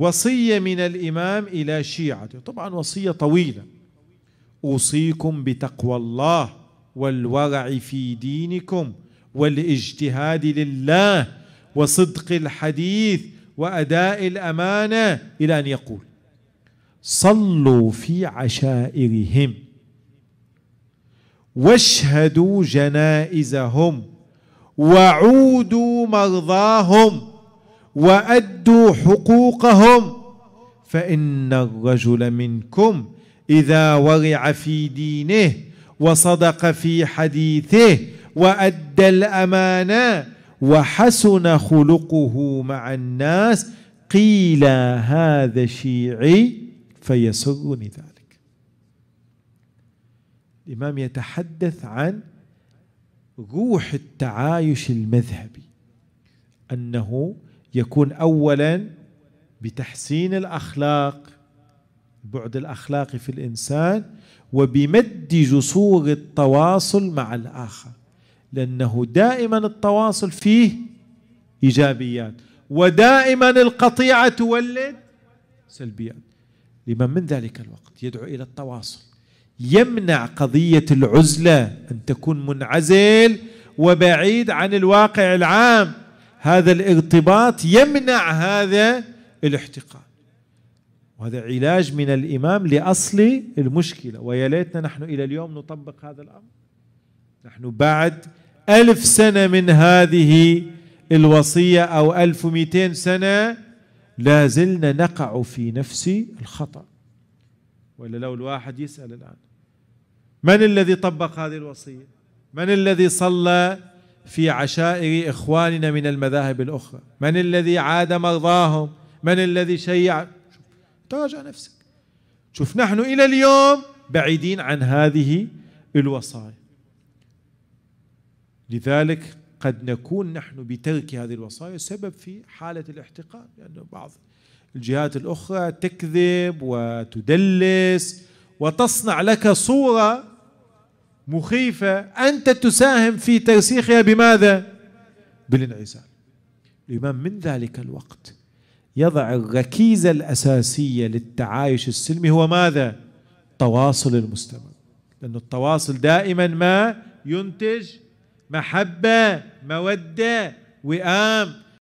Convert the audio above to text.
وصية من الإمام إلى شيعته طبعا وصية طويلة أوصيكم بتقوى الله والورع في دينكم والاجتهاد لله وصدق الحديث وأداء الأمانة إلى أن يقول صلوا في عشائرهم واشهدوا جنائزهم وعودوا مرضاهم وادوا حقوقهم فان الرجل منكم اذا ورع في دينه وصدق في حديثه وادى الامانه وحسن خلقه مع الناس قيل هذا شيعي فيسرني ذلك الامام يتحدث عن روح التعايش المذهبي انه يكون اولا بتحسين الاخلاق البعد الاخلاقي في الانسان وبمد جسور التواصل مع الاخر لانه دائما التواصل فيه ايجابيات ودائما القطيعه تولد سلبيات لمن من ذلك الوقت يدعو الى التواصل يمنع قضيه العزله ان تكون منعزل وبعيد عن الواقع العام هذا الارتباط يمنع هذا الاحتقان وهذا علاج من الإمام لأصل المشكلة ويا ليتنا نحن إلى اليوم نطبق هذا الأمر نحن بعد ألف سنة من هذه الوصية أو ألف ومئتين سنة لا زلنا نقع في نفس الخطأ ولا لو الواحد يسأل الآن من الذي طبق هذه الوصية من الذي صلى في عشائر إخواننا من المذاهب الأخرى من الذي عاد مرضاهم من الذي شيع تراجع نفسك شوف نحن إلى اليوم بعيدين عن هذه الوصايا لذلك قد نكون نحن بترك هذه الوصايا سبب في حالة الاحتقان لأن يعني بعض الجهات الأخرى تكذب وتدلس وتصنع لك صورة مخيفة أنت تساهم في ترسيخها بماذا؟ بالانعزال الإمام من ذلك الوقت يضع الركيزة الأساسية للتعايش السلمي هو ماذا؟ التواصل المستمر لأن التواصل دائما ما ينتج محبة مودة وئام